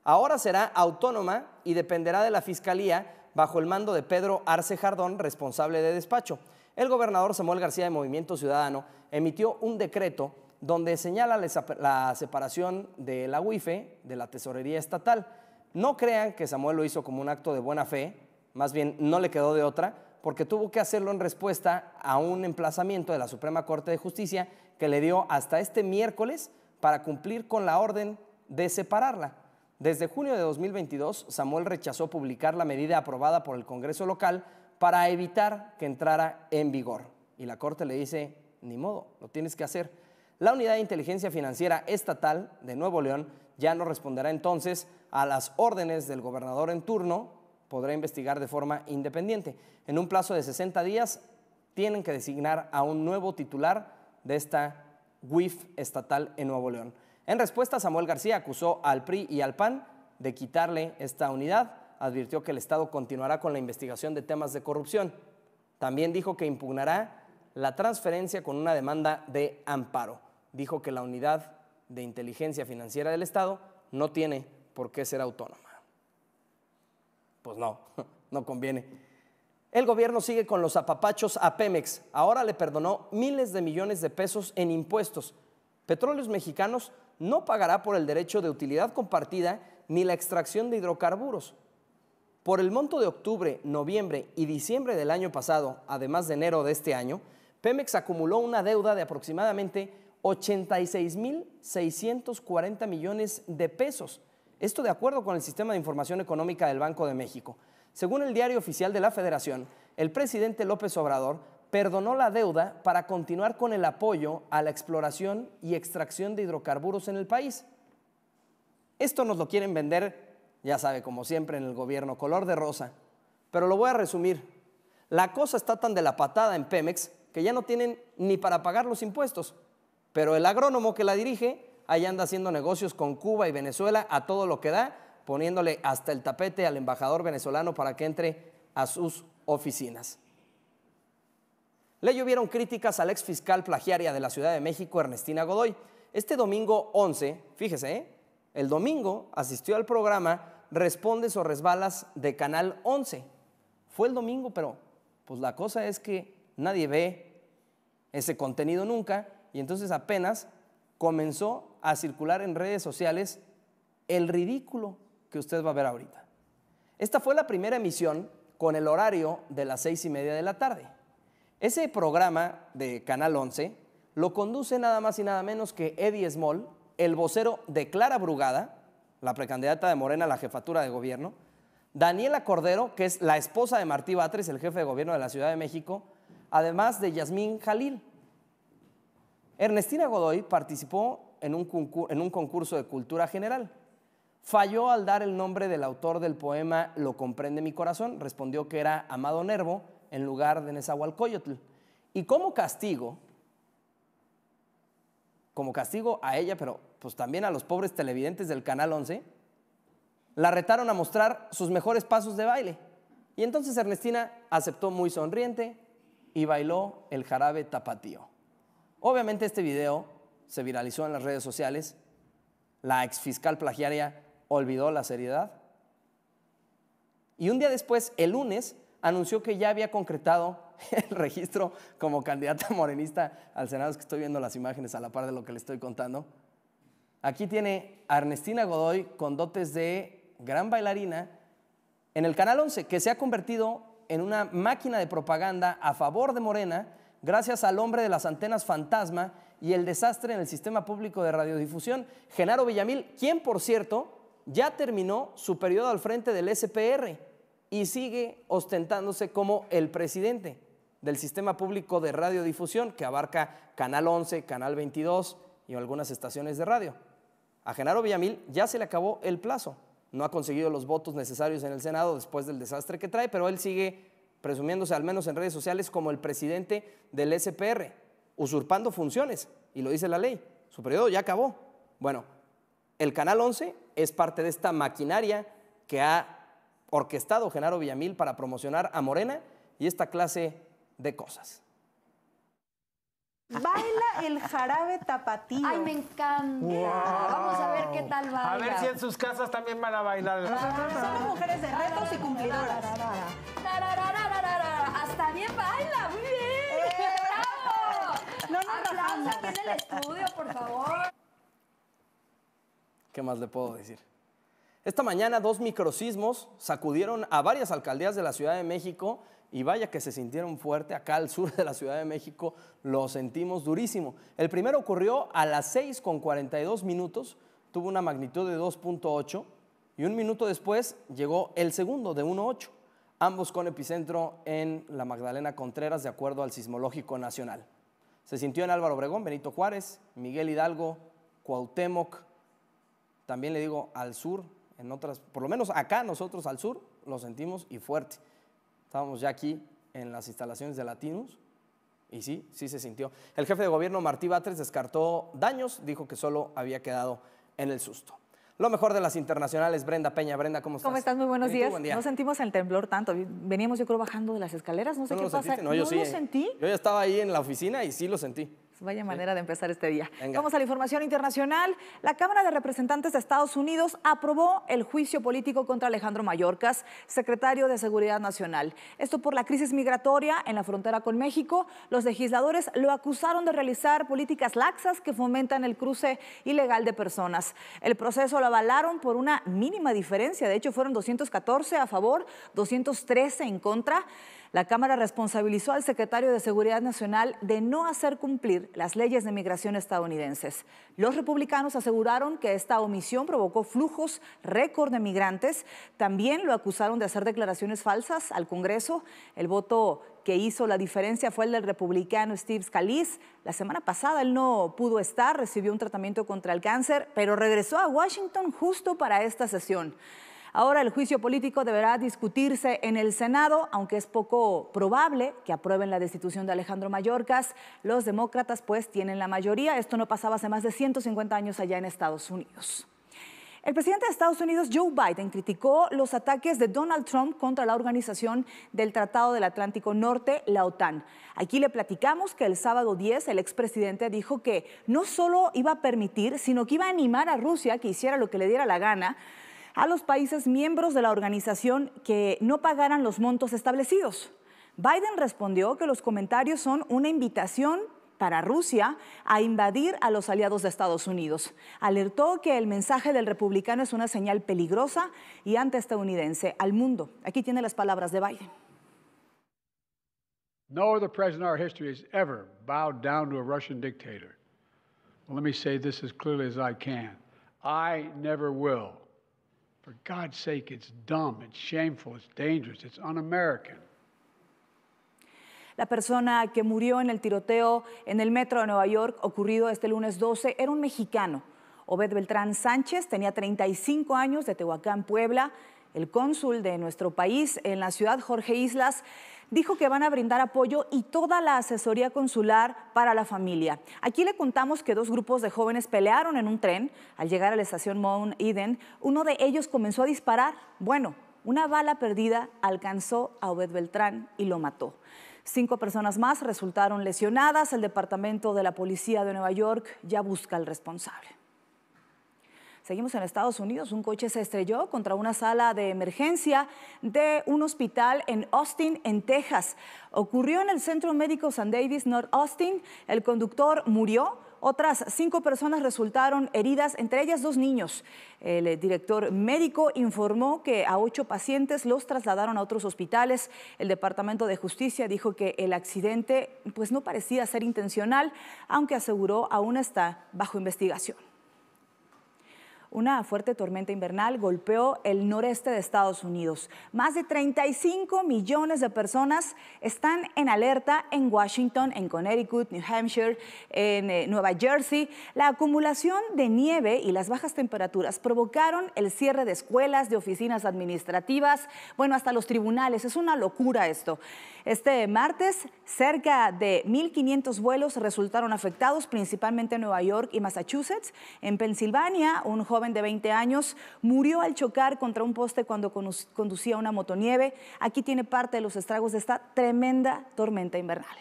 Ahora será autónoma y dependerá de la Fiscalía bajo el mando de Pedro Arce Jardón, responsable de despacho. El gobernador Samuel García de Movimiento Ciudadano emitió un decreto donde señala la separación de la UIFE de la Tesorería Estatal. No crean que Samuel lo hizo como un acto de buena fe, más bien no le quedó de otra, porque tuvo que hacerlo en respuesta a un emplazamiento de la Suprema Corte de Justicia que le dio hasta este miércoles para cumplir con la orden de separarla. Desde junio de 2022, Samuel rechazó publicar la medida aprobada por el Congreso local para evitar que entrara en vigor. Y la Corte le dice, ni modo, lo tienes que hacer. La Unidad de Inteligencia Financiera Estatal de Nuevo León ya no responderá entonces a las órdenes del gobernador en turno, podrá investigar de forma independiente. En un plazo de 60 días tienen que designar a un nuevo titular de esta WIF estatal en Nuevo León. En respuesta, Samuel García acusó al PRI y al PAN de quitarle esta unidad, advirtió que el Estado continuará con la investigación de temas de corrupción. También dijo que impugnará la transferencia con una demanda de amparo. Dijo que la unidad de inteligencia financiera del Estado no tiene por qué ser autónoma. Pues no, [LAUGHS] no conviene. El gobierno sigue con los apapachos a Pemex. Ahora le perdonó miles de millones de pesos en impuestos. Petróleos Mexicanos no pagará por el derecho de utilidad compartida ni la extracción de hidrocarburos. Por el monto de octubre, noviembre y diciembre del año pasado, además de enero de este año, Pemex acumuló una deuda de aproximadamente 86.640 millones de pesos. Esto de acuerdo con el Sistema de Información Económica del Banco de México. Según el diario oficial de la Federación, el presidente López Obrador perdonó la deuda para continuar con el apoyo a la exploración y extracción de hidrocarburos en el país. Esto nos lo quieren vender, ya sabe, como siempre en el gobierno, color de rosa. Pero lo voy a resumir. La cosa está tan de la patada en Pemex que ya no tienen ni para pagar los impuestos. Pero el agrónomo que la dirige ahí anda haciendo negocios con Cuba y Venezuela a todo lo que da, poniéndole hasta el tapete al embajador venezolano para que entre a sus oficinas le llovieron críticas al ex fiscal plagiaria de la Ciudad de México, Ernestina Godoy. Este domingo 11, fíjese, ¿eh? el domingo asistió al programa Respondes o Resbalas de Canal 11. Fue el domingo, pero pues la cosa es que nadie ve ese contenido nunca y entonces apenas comenzó a circular en redes sociales el ridículo que usted va a ver ahorita. Esta fue la primera emisión con el horario de las seis y media de la tarde. Ese programa de Canal 11 lo conduce nada más y nada menos que Eddie Small, el vocero de Clara Brugada, la precandidata de Morena a la jefatura de gobierno, Daniela Cordero, que es la esposa de Martí Batres, el jefe de gobierno de la Ciudad de México, además de Yasmín Jalil. Ernestina Godoy participó en un, concurso de cultura general. Falló al dar el nombre del autor del poema Lo comprende mi corazón, respondió que era Amado Nervo, en lugar de Nezahualcóyotl. Y como castigo, como castigo a ella, pero pues también a los pobres televidentes del Canal 11, la retaron a mostrar sus mejores pasos de baile. Y entonces Ernestina aceptó muy sonriente y bailó el jarabe tapatío. Obviamente este video se viralizó en las redes sociales. La exfiscal plagiaria olvidó la seriedad. Y un día después, el lunes, anunció que ya había concretado [LAUGHS] el registro como candidata morenista al Senado. Es que estoy viendo las imágenes a la par de lo que le estoy contando. Aquí tiene a Ernestina Godoy con dotes de gran bailarina en el Canal 11, que se ha convertido en una máquina de propaganda a favor de Morena gracias al hombre de las antenas fantasma y el desastre en el sistema público de radiodifusión, Genaro Villamil, quien por cierto ya terminó su periodo al frente del SPR y sigue ostentándose como el presidente del sistema público de radiodifusión que abarca Canal 11, Canal 22 y algunas estaciones de radio. A Genaro Villamil ya se le acabó el plazo. No ha conseguido los votos necesarios en el Senado después del desastre que trae, pero él sigue presumiéndose, al menos en redes sociales, como el presidente del SPR, usurpando funciones, y lo dice la ley. Su periodo ya acabó. Bueno, el Canal 11 es parte de esta maquinaria que ha orquestado Genaro Villamil para promocionar a Morena y esta clase de cosas.
[LAUGHS] Baila el jarabe tapatío. Ay, me encanta. Vamos a ver qué tal va. A ver si en
sus casas también van a bailar. Son
mujeres de retos y cumplidoras. Hasta bien baila, muy bien. Eh. ¡Bravo! No nos aquí en el estudio, por favor.
¿Qué más le puedo decir? Esta mañana dos microsismos sacudieron a varias alcaldías de la Ciudad de México y vaya que se sintieron fuerte acá al sur de la Ciudad de México, lo sentimos durísimo. El primero ocurrió a las 6 con 42 minutos, tuvo una magnitud de 2.8 y un minuto después llegó el segundo de 1.8, ambos con epicentro en la Magdalena Contreras de acuerdo al Sismológico Nacional. Se sintió en Álvaro Obregón, Benito Juárez, Miguel Hidalgo, Cuauhtémoc, también le digo al sur en otras, por lo menos acá nosotros al sur, lo sentimos y fuerte. Estábamos ya aquí en las instalaciones de Latinos y sí, sí se sintió. El jefe de gobierno Martí Batres descartó daños, dijo que solo había quedado en el susto. Lo mejor de las internacionales, Brenda Peña. Brenda, ¿cómo estás? ¿Cómo estás? Muy buenos días. No
sentimos el temblor tanto. Veníamos, yo creo, bajando de las escaleras, no sé qué pasa. yo lo sentí.
Yo ya estaba ahí en la oficina y sí lo sentí.
Vaya manera de empezar este día. Vamos a la información internacional. La Cámara de Representantes de Estados Unidos aprobó el juicio político contra Alejandro Mayorkas, secretario de Seguridad Nacional. Esto por la crisis migratoria en la frontera con México. Los legisladores lo acusaron de realizar políticas laxas que fomentan el cruce ilegal de personas. El proceso lo avalaron por una mínima diferencia. De hecho, fueron 214 a favor, 213 en contra. La Cámara responsabilizó al secretario de Seguridad Nacional de no hacer cumplir las leyes de migración estadounidenses. Los republicanos aseguraron que esta omisión provocó flujos récord de migrantes. También lo acusaron de hacer declaraciones falsas al Congreso. El voto que hizo la diferencia fue el del republicano Steve Scalise. La semana pasada él no pudo estar, recibió un tratamiento contra el cáncer, pero regresó a Washington justo para esta sesión. Ahora el juicio político deberá discutirse en el Senado, aunque es poco probable que aprueben la destitución de Alejandro Mayorkas. Los demócratas pues tienen la mayoría. Esto no pasaba hace más de 150 años allá en Estados Unidos. El presidente de Estados Unidos, Joe Biden, criticó los ataques de Donald Trump contra la organización del Tratado del Atlántico Norte, la OTAN. Aquí le platicamos que el sábado 10 el expresidente dijo que no solo iba a permitir, sino que iba a animar a Rusia que hiciera lo que le diera la gana a los países miembros de la organización que no pagaran los montos establecidos. Biden respondió que los comentarios son una invitación para Rusia a invadir a los aliados de Estados Unidos. Alertó que el mensaje del republicano es una señal peligrosa y estadounidense al mundo. Aquí tiene las palabras de Biden. No other president in our history has ever bowed down to a Russian dictator. let me say this as clearly as I can. I never will. For God's sake, dumb, it's shameful, it's dangerous, it's La persona que murió en el tiroteo en el metro de Nueva York ocurrido este lunes 12 era un mexicano. Obed Beltrán Sánchez tenía 35 años de Tehuacán, Puebla. El cónsul de nuestro país en la ciudad, Jorge Islas, dijo que van a brindar apoyo y toda la asesoría consular para la familia. Aquí le contamos que dos grupos de jóvenes pelearon en un tren. Al llegar a la estación Mount Eden, uno de ellos comenzó a disparar. Bueno, una bala perdida alcanzó a Obed Beltrán y lo mató. Cinco personas más resultaron lesionadas. El Departamento de la Policía de Nueva York ya busca al responsable. Seguimos en Estados Unidos. Un coche se estrelló contra una sala de emergencia de un hospital en Austin, en Texas. Ocurrió en el Centro Médico San Davis, North Austin. El conductor murió. Otras cinco personas resultaron heridas, entre ellas dos niños. El eh, director médico informó que a ocho pacientes los trasladaron a otros hospitales. El Departamento de Justicia dijo que el accidente pues, no parecía ser intencional, aunque aseguró aún está bajo investigación. Una fuerte tormenta invernal golpeó el noreste de Estados Unidos. Más de 35 millones de personas están en alerta en Washington, en Connecticut, New Hampshire, en eh, Nueva Jersey. La acumulación de nieve y las bajas temperaturas provocaron el cierre de escuelas, de oficinas administrativas, bueno, hasta los tribunales. Es una locura esto. Este martes, cerca de 1.500 vuelos resultaron afectados, principalmente en Nueva York y Massachusetts. En Pensilvania, un joven de 20 años murió al chocar contra un poste cuando conducía una motonieve. Aquí tiene parte de los estragos de esta tremenda tormenta invernal.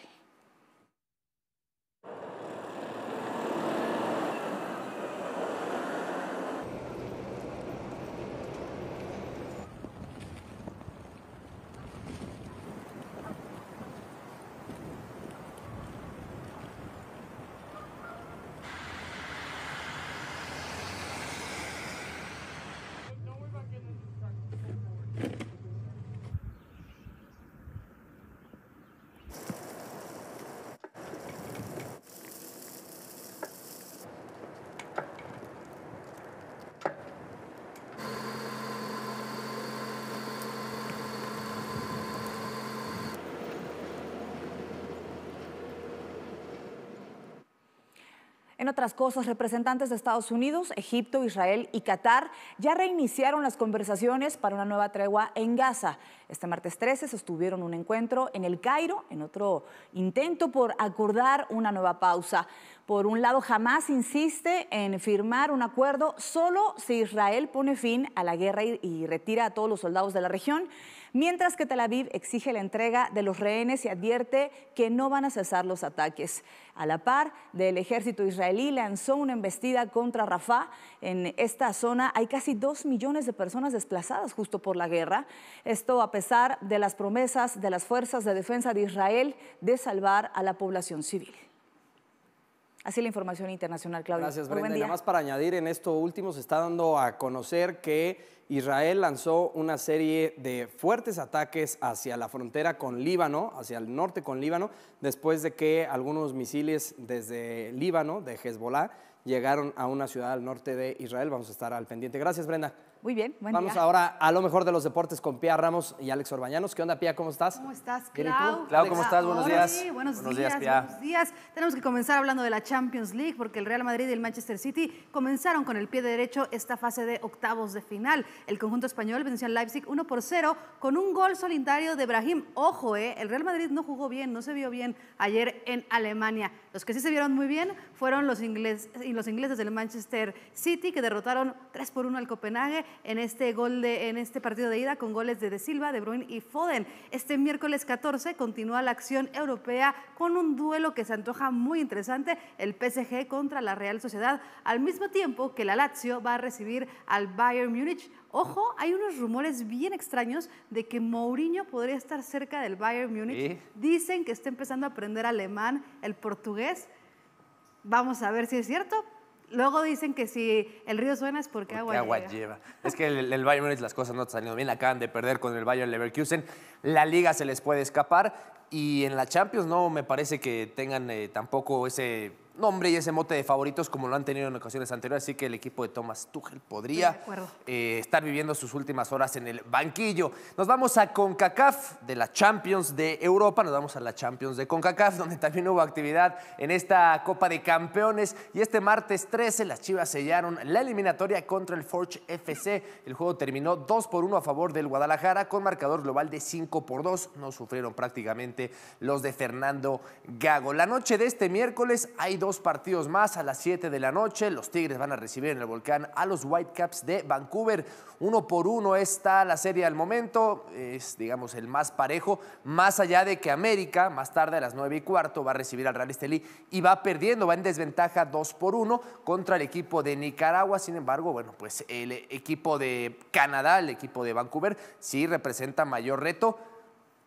otras cosas, representantes de Estados Unidos, Egipto, Israel y Qatar ya reiniciaron las conversaciones para una nueva tregua en Gaza. Este martes 13 sostuvieron un encuentro en el Cairo, en otro intento por acordar una nueva pausa. Por un lado, Jamás insiste en firmar un acuerdo solo si Israel pone fin a la guerra y retira a todos los soldados de la región mientras que Tel Aviv exige la entrega de los rehenes y advierte que no van a cesar los ataques. A la par del ejército israelí lanzó una embestida contra Rafah. En esta zona hay casi dos millones de personas desplazadas justo por la guerra. Esto a pesar de las promesas de las fuerzas de defensa de Israel de salvar a la población civil. Así la información internacional, Claudia. Gracias, Brenda. Y nada más
para añadir en esto último, se está dando a conocer que Israel lanzó una serie de fuertes ataques hacia la frontera con Líbano, hacia el norte con Líbano, después de que algunos misiles desde Líbano, de Hezbollah, llegaron a una ciudad al norte de Israel. Vamos a estar al pendiente. Gracias, Brenda.
Muy bien, buen Vamos ahora
a lo mejor de los deportes con Pia Ramos y Alex Orbañanos. ¿Qué onda, Pia? ¿Cómo estás? ¿Cómo estás,
Clau? Clau, ¿cómo estás? Buenos días. buenos, días, buenos días. Tenemos que comenzar hablando de la Champions League porque el Real Madrid y el Manchester City comenzaron con el pie derecho esta fase de octavos de final. El conjunto español venció al Leipzig 1 por 0 con un gol solitario de Brahim. Ojo, eh, el Real Madrid no jugó bien, no se vio bien ayer en Alemania. Los que sí se vieron muy bien fueron los, ingles, los ingleses del Manchester City que derrotaron 3 por 1 al Copenhague en este, gol de, en este partido de ida con goles de De Silva, De Bruyne y Foden. Este miércoles 14 continúa la acción europea con un duelo que se antoja muy interesante, el PSG contra la Real Sociedad, al mismo tiempo que la Lazio va a recibir al Bayern Múnich. Ojo, hay unos rumores bien extraños de que Mourinho podría estar cerca del Bayern Múnich. Dicen que está empezando a aprender alemán, el portugués. Vamos a ver si es cierto, Luego dicen que si el río suena es porque, agua, agua
lleva. Es que el, Bayern Múnich las cosas no están saliendo bien, acaban de perder con el Bayern Leverkusen. La liga se les puede escapar y en la Champions no me parece que tengan eh, tampoco ese nombre y ese mote de favoritos como lo han tenido en ocasiones anteriores, así que el equipo de Thomas Tuchel podría eh, estar viviendo sus últimas horas en el banquillo. Nos vamos a CONCACAF de la Champions de Europa, nos vamos a la Champions de CONCACAF, [LAUGHS] donde también hubo actividad en esta Copa de Campeones y este martes 13 las Chivas sellaron la eliminatoria contra el Forge FC. El juego terminó 2 por 1 a favor del Guadalajara con marcador global de 5 por 2. No sufrieron prácticamente los de Fernando Gago. La noche de este miércoles hay dos dos partidos más a las 7 de la noche. Los Tigres van a recibir en el volcán a los Whitecaps de Vancouver. Uno por uno está la serie al momento. Es, digamos, el más parejo. Más allá de que América, más tarde a las 9 y cuarto, va a recibir al Real Estelí y va perdiendo, va en desventaja dos por uno contra el equipo de Nicaragua. Sin embargo, bueno, pues el equipo de Canadá, el equipo de Vancouver, sí representa mayor reto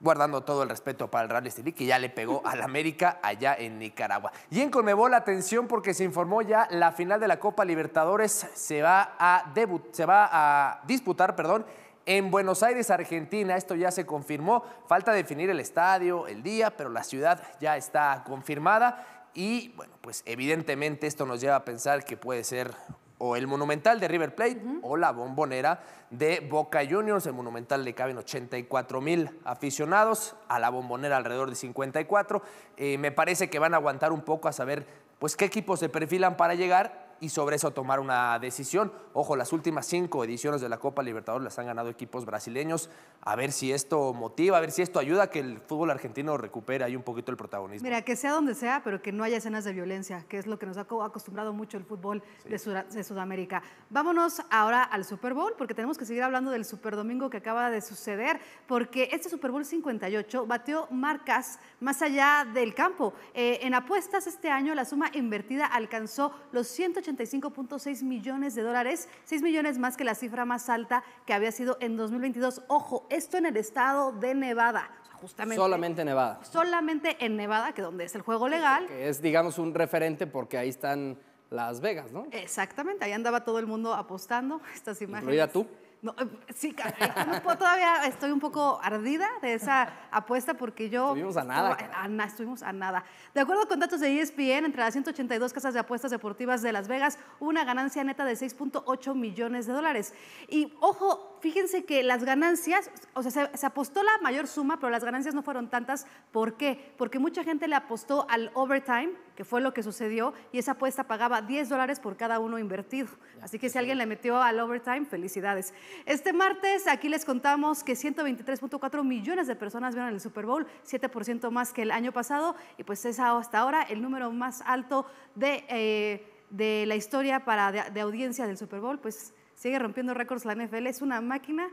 guardando todo el respeto para el Real Estelí, que ya le pegó al América allá en Nicaragua. Y en la atención, porque se informó ya la final de la Copa Libertadores se va a, debut, se va a disputar perdón, en Buenos Aires, Argentina. Esto ya se confirmó. Falta definir el estadio, el día, pero la ciudad ya está confirmada. Y bueno, pues evidentemente esto nos lleva a pensar que puede ser o el Monumental de River Plate o la Bombonera de Boca Juniors. El Monumental le caben 84 mil aficionados, a la Bombonera alrededor de 54. Eh, me parece que van a aguantar un poco a saber pues, qué equipos se perfilan para llegar y sobre eso tomar una decisión. Ojo, las últimas cinco ediciones de la Copa Libertadores las han ganado equipos brasileños. A ver si esto motiva, a ver si esto ayuda a que el fútbol argentino recupere ahí un poquito el protagonismo.
Mira, que sea donde sea, pero que no haya escenas de violencia, que es lo que nos ha acostumbrado mucho el fútbol de, Sudamérica. Vámonos ahora al Super Bowl, porque tenemos que seguir hablando del Super Domingo que acaba de suceder, porque este Super Bowl 58 batió marcas más allá del campo. Eh, en apuestas este año la suma invertida alcanzó los 180 5.6 millones de dólares, 6 millones más que la cifra más alta que había sido en 2022. Ojo, esto en el estado de Nevada. justamente, solamente Nevada. Solamente en Nevada, que donde es el juego legal.
Que es, digamos, un referente porque ahí
están las Vegas, ¿no? Exactamente, ahí andaba todo el mundo apostando [LAUGHS] estas imágenes. tú. No, eh, sí, todavía estoy un poco ardida de esa apuesta porque yo... Estuvimos a nada. estuvimos a nada. De acuerdo con datos de ESPN, entre las 182 casas de apuestas deportivas de Las Vegas, hubo una ganancia neta de 6.8 millones de dólares. Y ojo, fíjense que las ganancias, o sea, se, apostó la mayor suma, pero las ganancias no fueron tantas. ¿Por qué? Porque mucha gente le apostó al overtime que fue lo que sucedió, y esa apuesta pagaba 10 dólares por cada uno invertido. Así que si alguien le metió al overtime, felicidades. Este martes aquí les contamos que 123.4 millones de personas vieron el Super Bowl, 7% más que el año pasado, y pues es hasta ahora el número más alto de, eh, la historia para de, audiencia del Super Bowl, pues sigue rompiendo récords la NFL, es una máquina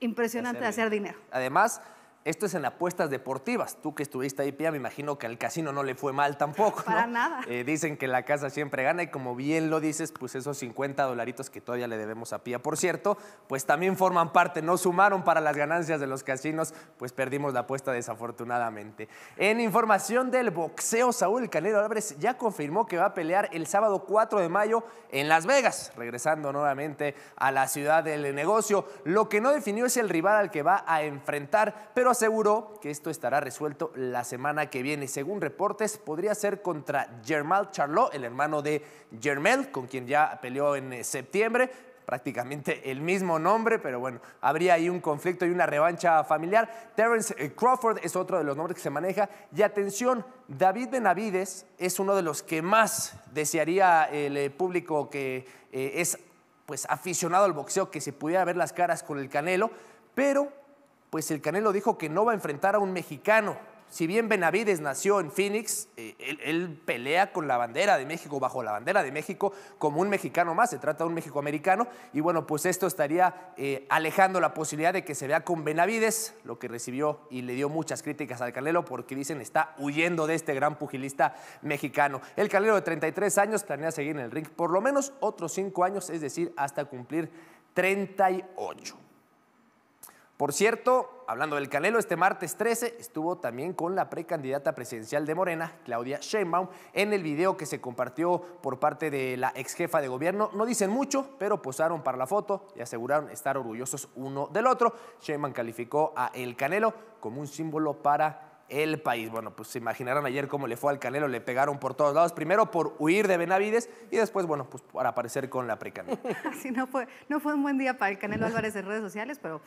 impresionante de hacer dinero.
Además, esto es en apuestas deportivas. Tú que estuviste ahí, Pia, me imagino que al casino no le fue mal tampoco. Para nada. Eh, dicen que la casa siempre gana y como bien lo dices, pues esos 50 dolaritos que todavía le debemos a Pia, por cierto, pues también forman parte, no sumaron para las ganancias de los casinos, pues perdimos la apuesta desafortunadamente. En información del boxeo, Saúl Canelo Álvarez ya confirmó que va a pelear el sábado 4 de mayo en Las Vegas, regresando nuevamente a la ciudad del negocio. Lo que no definió es el rival al que va a enfrentar, pero aseguró que esto estará resuelto la semana que viene. Según reportes, podría ser contra Germal Charlot, el hermano de Germel, con quien ya peleó en eh, septiembre, prácticamente el mismo nombre, pero bueno, habría ahí un conflicto y una revancha familiar. Terence eh, Crawford es otro de los nombres que se maneja. Y atención, David Benavides es uno de los que más desearía el eh, público que es pues aficionado al boxeo que se pudiera ver las caras con el Canelo, pero pues el Canelo dijo que no va a enfrentar a un mexicano. Si bien Benavides nació en Phoenix, eh, él, pelea con la bandera de México, bajo la bandera de México, como un mexicano más, se trata de un méxico-americano. y bueno, pues esto estaría eh, alejando la posibilidad de que se vea con Benavides, lo que recibió y le dio muchas críticas al Canelo porque dicen está huyendo de este gran pugilista mexicano. El Canelo de 33 años planea seguir en el ring por lo menos otros 5 años, es decir, hasta cumplir 38. Por cierto, hablando del Canelo, este martes 13 estuvo también con la precandidata presidencial de Morena, Claudia Sheinbaum, en el video que se compartió por parte de la ex jefa de gobierno. No dicen mucho, pero posaron para la foto y aseguraron estar orgullosos uno del otro. Sheinbaum calificó a El Canelo como un símbolo para el país. Bueno, pues se imaginarán ayer cómo le fue al Canelo, le pegaron por todos lados, primero por huir de Benavides y después, bueno, pues para aparecer con la precandidata.
Así [LAUGHS] no fue, no fue un buen día para el Canelo Álvarez en redes sociales, pero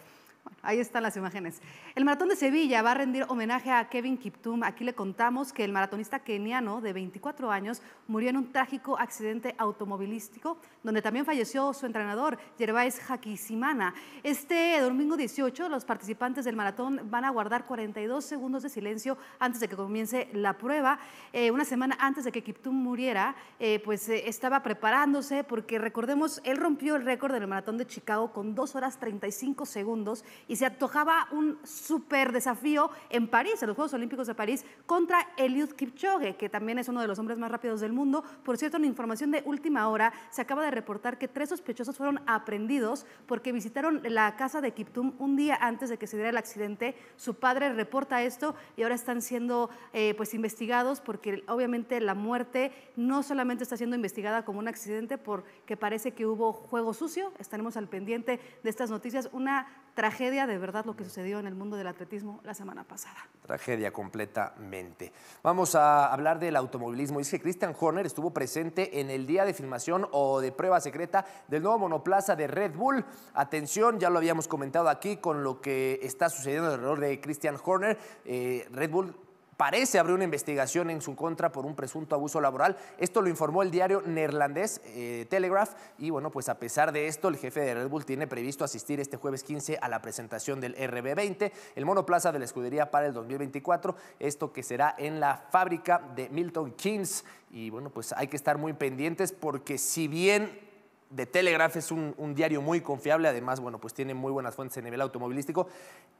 ahí están las imágenes. El Maratón de Sevilla va a rendir homenaje a Kevin Kiptum. Aquí le contamos que el maratonista keniano de 24 años murió en un trágico accidente automovilístico, donde también falleció su entrenador, Gervais Hakisimana. Este domingo 18, los participantes del maratón van a guardar 42 segundos de silencio antes de que comience la prueba. Eh, una semana antes de que Kiptum muriera, eh, pues eh, estaba preparándose porque recordemos, él rompió el récord del maratón de Chicago con 2 horas 35 segundos y se atojaba un súper desafío en París, en los Juegos Olímpicos de París, contra Eliud Kipchoge, que también es uno de los hombres más rápidos del mundo. Por cierto, en información de última hora, se acaba de reportar que tres sospechosos fueron aprendidos porque visitaron la casa de Kiptum un día antes de que se diera el accidente. Su padre reporta esto y ahora están siendo eh, pues investigados porque obviamente la muerte no solamente está siendo investigada como un accidente porque parece que hubo juego sucio. Estaremos al pendiente de estas noticias. Una tragedia de verdad lo que sucedió en el mundo del atletismo la semana pasada.
Tragedia completamente. Vamos a hablar del automovilismo. Dice que Christian Horner estuvo presente en el día de filmación o de prueba secreta del nuevo monoplaza de Red Bull. Atención, ya lo habíamos comentado aquí con lo que está sucediendo alrededor de Christian Horner. Eh, Red Bull parece abrir una investigación en su contra por un presunto abuso laboral. Esto lo informó el diario neerlandés eh, Telegraph y bueno, pues a pesar de esto, el jefe de Red Bull tiene previsto asistir este jueves 15 a la presentación del RB20, el monoplaza de la escudería para el 2024, esto que será en la fábrica de Milton Keynes. Y bueno, pues hay que estar muy pendientes porque si bien de Telegraph es un, diario muy confiable, además, bueno, pues tiene muy buenas fuentes en nivel automovilístico.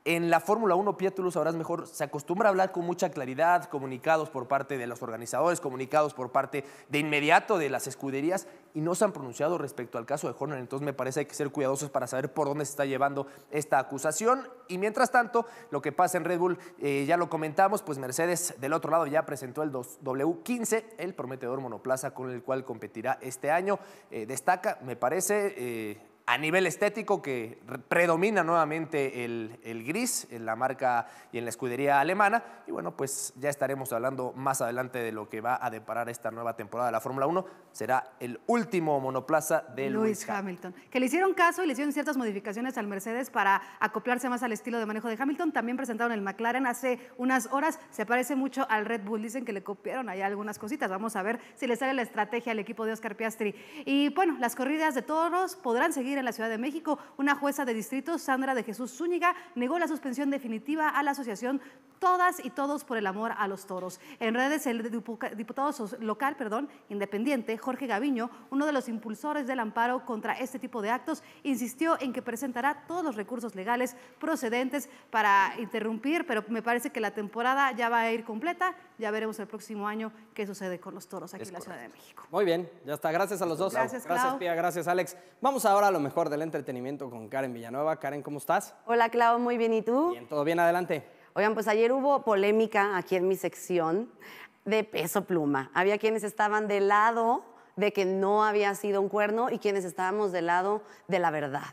En la Fórmula 1, Pia, sabrás mejor, se acostumbra a hablar con mucha claridad, comunicados por parte de los organizadores, comunicados por parte de inmediato de las escuderías y no se han pronunciado respecto al caso de Horner. Entonces me parece que hay que ser cuidadosos para saber por dónde se está llevando esta acusación. Y mientras tanto, lo que pasa en Red Bull, eh, ya lo comentamos, pues Mercedes del otro lado ya presentó el W15, el prometedor monoplaza con el cual competirá este año. Eh, destaca, me parece... Eh, a nivel estético que predomina nuevamente el, gris en la marca y en la escudería alemana. Y bueno, pues ya estaremos hablando más adelante de lo que va a deparar esta nueva temporada de la Fórmula 1. Será el último monoplaza de Lewis
Hamilton. Que le hicieron caso y le hicieron ciertas modificaciones al Mercedes para acoplarse más al estilo de manejo de Hamilton. También presentaron el McLaren hace unas horas. Se parece mucho al Red Bull. Dicen que le copiaron ahí algunas cositas. Vamos a ver si le sale la estrategia al equipo de Oscar Piastri. Y bueno, las corridas de todos podrán seguir en la Ciudad de México, una jueza de distrito, Sandra de Jesús Zúñiga, negó la suspensión definitiva a la asociación Todas y Todos por el Amor a los Toros. En redes, el diputado local, perdón, independiente, Jorge Gaviño, uno de los impulsores del amparo contra este tipo de actos, insistió en que presentará todos los recursos legales procedentes para interrumpir, pero me parece que la temporada ya va a ir completa. Ya veremos el próximo año qué sucede con los toros aquí en la Ciudad de México.
Muy bien, ya está. Gracias a los dos. Gracias, gracias Pia. Gracias, Alex. Vamos ahora a lo mejor del entretenimiento con Karen
Villanueva. Karen, ¿cómo estás? Hola, Clau, muy bien. ¿Y tú? Bien, todo bien, adelante. Oigan, pues ayer hubo polémica aquí en mi sección de peso pluma. Había quienes estaban del lado de que no había sido un cuerno y quienes estábamos del lado de la verdad.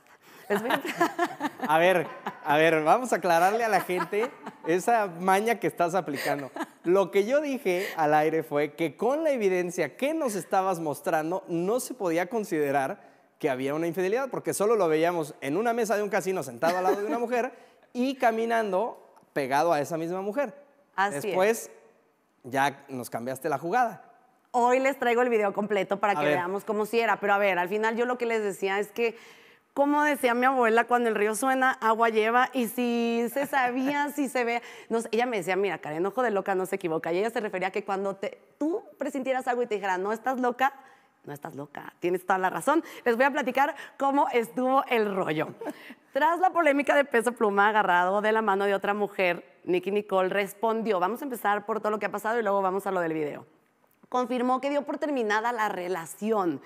[LAUGHS]
[LAUGHS] a ver, a ver, vamos a aclararle a la gente esa maña que estás aplicando. Lo que yo dije al aire fue que con la evidencia que nos estabas mostrando no se podía considerar que había una infidelidad, porque solo lo veíamos en una mesa de un casino sentado al lado de una mujer y caminando pegado a esa misma mujer. Así Después ya nos cambiaste la jugada.
Hoy les traigo el video completo para que veamos cómo si era, pero a ver, al final yo lo que les decía es que como decía mi abuela, cuando el río suena, agua lleva, y si se sabía, si se ve. No, ella me decía, mira, Karen, ojo de loca no se equivoca. Y ella se refería a que cuando te, tú presintieras algo y te dijera, no estás loca, no estás loca, tienes toda la razón. Les voy a platicar cómo estuvo el rollo. Tras la polémica de peso pluma agarrado de la mano de otra mujer, Nicky Nicole respondió, vamos a empezar por todo lo que ha pasado y luego vamos a lo del video. Confirmó que dio por terminada la relación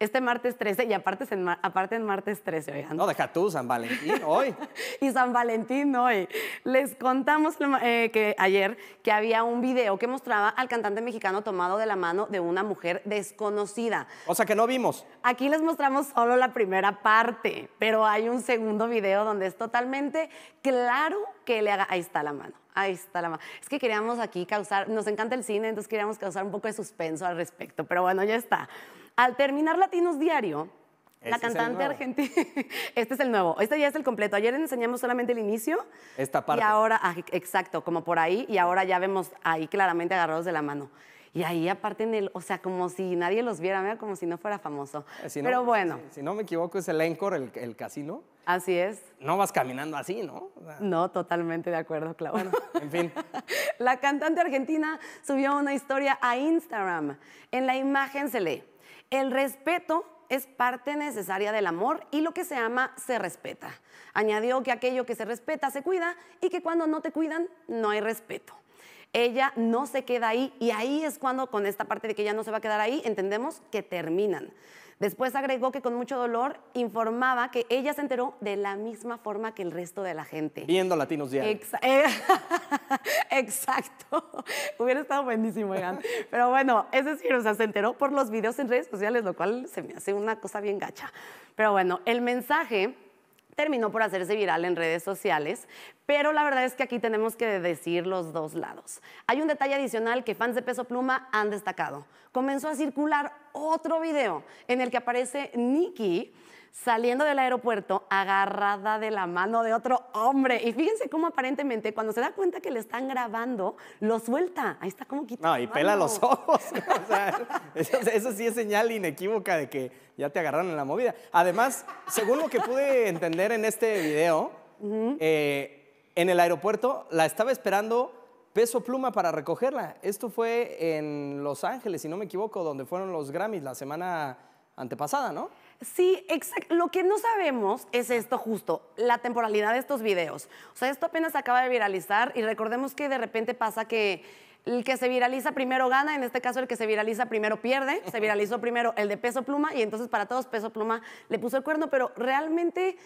este martes 13 y aparte en, aparte en martes 13, oigan. No, deja tú, San Valentín hoy. [LAUGHS] y San Valentín hoy. Les contamos eh, que ayer que había un video que mostraba al cantante mexicano tomado de la mano de una mujer desconocida.
O sea que no vimos.
Aquí les mostramos solo la primera parte, pero hay un segundo video donde es totalmente claro que le haga. Ahí está la mano. Ahí está la mano. Es que queríamos aquí causar, nos encanta el cine, entonces queríamos causar un poco de suspenso al respecto, pero bueno, ya está. Al terminar Latinos Diario, la cantante argentina. [LAUGHS] Este es el nuevo. Este ya es el completo. Ayer enseñamos solamente el inicio. Esta parte. Y ahora, ah, exacto, como por ahí. Y ahora ya vemos ahí claramente agarrados de la mano. Y ahí aparte el, o sea, como si nadie los viera, como si no fuera famoso. Eh, Pero bueno. Si, no me equivoco, es el Encore, el, casino. Así es.
No vas caminando así, ¿no?
no, totalmente de acuerdo, Clau. Bueno, en fin. [LAUGHS] la cantante argentina subió una historia a Instagram. En la imagen se lee. El respeto es parte necesaria del amor y lo que se ama se respeta. Añadió que aquello que se respeta se cuida y que cuando no te cuidan no hay respeto. Ella no se queda ahí y ahí es cuando con esta parte de que ella no se va a quedar ahí entendemos que terminan. Después agregó que con mucho dolor informaba que ella se enteró de la misma forma que el resto de la
gente. Viendo Latinos Diario.
Eh, [LAUGHS] exacto. Hubiera estado buenísimo, Egan. Pero bueno, es decir, sea, se enteró por los videos en redes sociales, lo cual se me hace una cosa bien gacha. Pero bueno, el mensaje terminó por hacerse viral en redes sociales, pero la verdad es que aquí tenemos que decir los dos lados. Hay un detalle adicional que fans de Peso Pluma han destacado. Comenzó a circular otro video en el que aparece Nicky saliendo del aeropuerto agarrada de la mano de otro hombre. Y fíjense cómo aparentemente cuando se da cuenta que le están grabando, lo suelta. Ahí está como
quitando. No, y pela los ojos. [LAUGHS] o sea, eso, sí es señal inequívoca de que ya te agarraron en la movida. Además, según lo que pude entender en este video, eh, en el aeropuerto la estaba esperando peso pluma para recogerla. Esto fue en Los Ángeles, si no me equivoco, donde fueron los Grammys
la semana antepasada, ¿no? Sí, exacto. Lo que no sabemos es esto justo, la temporalidad de estos videos. O sea, esto apenas acaba de viralizar y recordemos que de repente pasa que el que se viraliza primero gana, en este caso el que se viraliza primero pierde, se viralizó primero el de peso pluma y entonces para todos peso pluma le puso el cuerno, pero realmente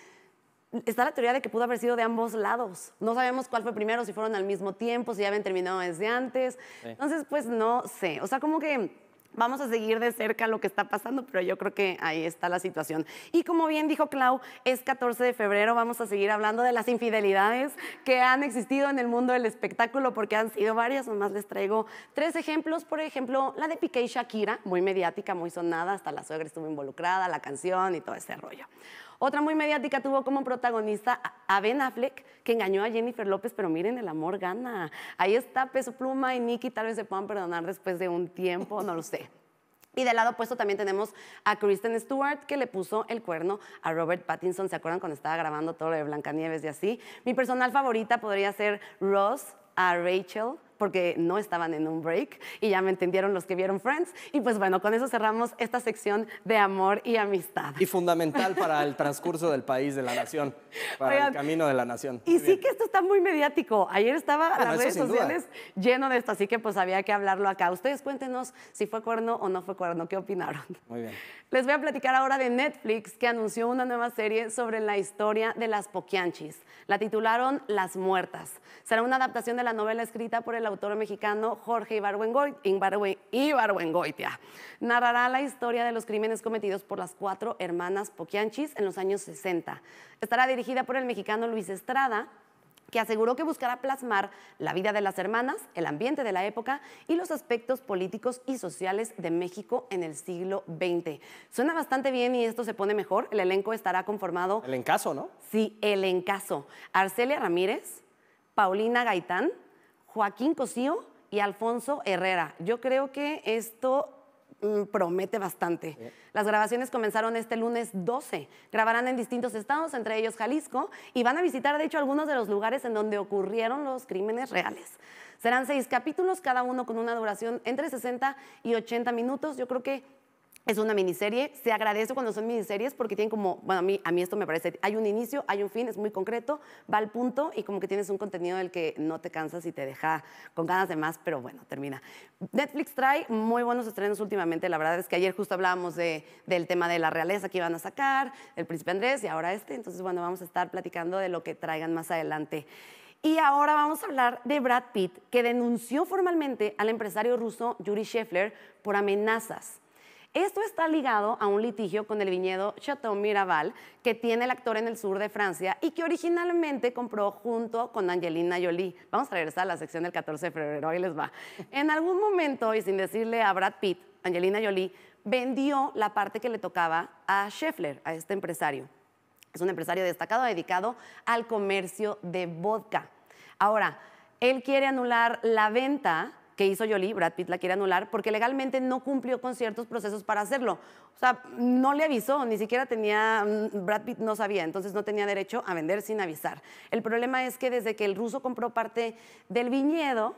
está la teoría de que pudo haber sido de ambos lados. No sabemos cuál fue primero, si fueron al mismo tiempo, si ya habían terminado desde antes. Entonces, pues no sé, o sea, como que Vamos a seguir de cerca lo que está pasando, pero yo creo que ahí está la situación. Y como bien dijo Clau, es 14 de febrero, vamos a seguir hablando de las infidelidades que han existido en el mundo del espectáculo, porque han sido varias, nomás les traigo tres ejemplos. Por ejemplo, la de Piqué y Shakira, muy mediática, muy sonada, hasta la suegra estuvo involucrada, la canción y todo ese rollo. Otra muy mediática tuvo como protagonista a Ben Affleck, que engañó a Jennifer López, pero miren, el amor gana. Ahí está Peso Pluma y Nicky, tal vez se puedan perdonar después de un tiempo, no lo sé. Y del lado opuesto también tenemos a Kristen Stewart, que le puso el cuerno a Robert Pattinson. ¿Se acuerdan cuando estaba grabando todo lo de Blancanieves y así? Mi personal favorita podría ser Ross, a Rachel, porque no estaban en un break y ya me entendieron los que vieron Friends. Y pues bueno, con eso cerramos esta sección de amor y amistad. Y
fundamental para el transcurso del país, de la nación, para el camino de la nación. Y
sí que esto está muy mediático. Ayer estaba a ah, las redes sociales lleno de esto, así que pues había que hablarlo acá. Ustedes cuéntenos si fue cuerno o no fue cuerno, ¿qué opinaron? Muy bien. Les voy a platicar ahora de Netflix, que anunció una nueva serie sobre la historia de las Poquianchis. La titularon Las Muertas. Será una adaptación de la novela escrita por el autor mexicano Jorge Ibarwengoitia. Narrará la historia de los crímenes cometidos por las cuatro hermanas Poquianchis en los años 60. Estará dirigida por el mexicano Luis Estrada que aseguró que buscará plasmar la vida de las hermanas, el ambiente de la época y los aspectos políticos y sociales de México en el siglo XX. Suena bastante bien y esto se pone mejor. El elenco estará conformado... El encaso, ¿no? Sí, el encaso. Arcelia Ramírez, Paulina Gaitán, Joaquín Cosío y Alfonso Herrera. Yo creo que esto Mm, promete bastante. Las grabaciones comenzaron este lunes 12. Grabarán en distintos estados, entre ellos Jalisco, y van a visitar, de hecho, algunos de los lugares en donde ocurrieron los crímenes reales. Serán seis capítulos, cada uno con una duración entre 60 y 80 minutos. Yo creo que es una miniserie, se agradece cuando son miniseries porque tienen como, bueno, a mí, a mí esto me parece, hay un inicio, hay un fin, es muy concreto, va al punto y como que tienes un contenido del que no te cansas y te deja con ganas de más, pero bueno, termina. Netflix trae muy buenos estrenos últimamente, la verdad es que ayer justo hablábamos de, del tema de la realeza que iban a sacar, el príncipe Andrés y ahora este, entonces bueno, vamos a estar platicando de lo que traigan más adelante. Y ahora vamos a hablar de Brad Pitt, que denunció formalmente al empresario ruso Yuri Scheffler por amenazas esto está ligado a un litigio con el viñedo Chateau Miraval que tiene el actor en el sur de Francia y que originalmente compró junto con Angelina Jolie. Vamos a regresar a la sección del 14 de febrero, ahí les va. En algún momento, y sin decirle a Brad Pitt, Angelina Jolie vendió la parte que le tocaba a Scheffler, a este empresario. Es un empresario destacado dedicado al comercio de vodka. Ahora, él quiere anular la venta hizo Jolie, Brad Pitt la quiere anular porque legalmente no cumplió con ciertos procesos para hacerlo. O sea, no le avisó, ni siquiera tenía, mm, Brad Pitt no sabía, entonces no tenía derecho a vender sin avisar. El problema es que desde que el ruso compró parte del viñedo,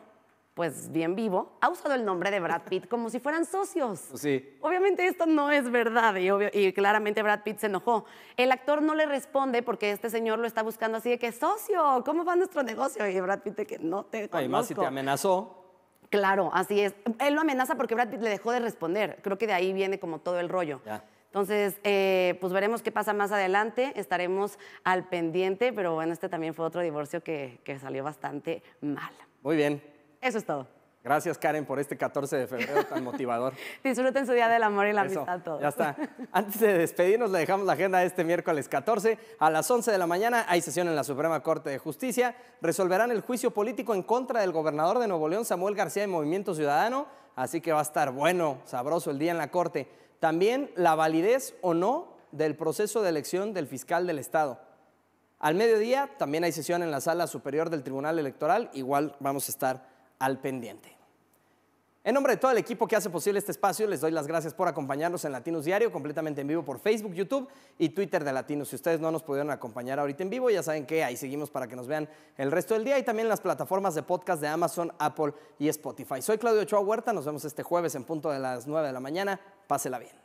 pues bien vivo, ha usado el nombre de Brad Pitt como si fueran socios. Pues sí. Obviamente esto no es verdad y, obvio, y, claramente Brad Pitt se enojó. El actor no le responde porque este señor lo está buscando así de que socio, ¿cómo va nuestro negocio? Y Brad Pitt de que no te conozco. Además, si te amenazó. Claro, así es. Él lo amenaza porque Brad Pitt le dejó de responder. Creo que de ahí viene como todo el rollo. Entonces, eh, pues veremos qué pasa más adelante, estaremos al pendiente, pero bueno, este también fue otro divorcio que, que salió bastante mal. Muy bien. Eso es todo. Gracias, Karen, por este 14 de febrero tan motivador. [LAUGHS] Disfruten su día del amor y la amistad a todos. Ya está.
[LAUGHS] Antes de despedirnos, le dejamos la agenda de este miércoles 14 a las 11 de la mañana. Hay sesión en la Suprema Corte de Justicia. Resolverán el juicio político en contra del gobernador de Nuevo León, Samuel García, de Movimiento Ciudadano. Así que va a estar bueno, sabroso el día en la Corte. También la validez o no del proceso de elección del fiscal del Estado. Al mediodía también hay sesión en la sala superior del Tribunal Electoral. Igual vamos a estar al pendiente. En nombre de todo el equipo que hace posible este espacio, les doy las gracias por acompañarnos en Latinos Diario, completamente en vivo por Facebook, YouTube y Twitter de Latinos. Si ustedes no nos pudieron acompañar ahorita en vivo, ya saben que ahí seguimos para que nos vean el resto del día y también en las plataformas de podcast de Amazon, Apple y Spotify. Soy Claudio Ochoa Huerta, nos vemos este jueves en punto de las 9 de la mañana. Pásela bien.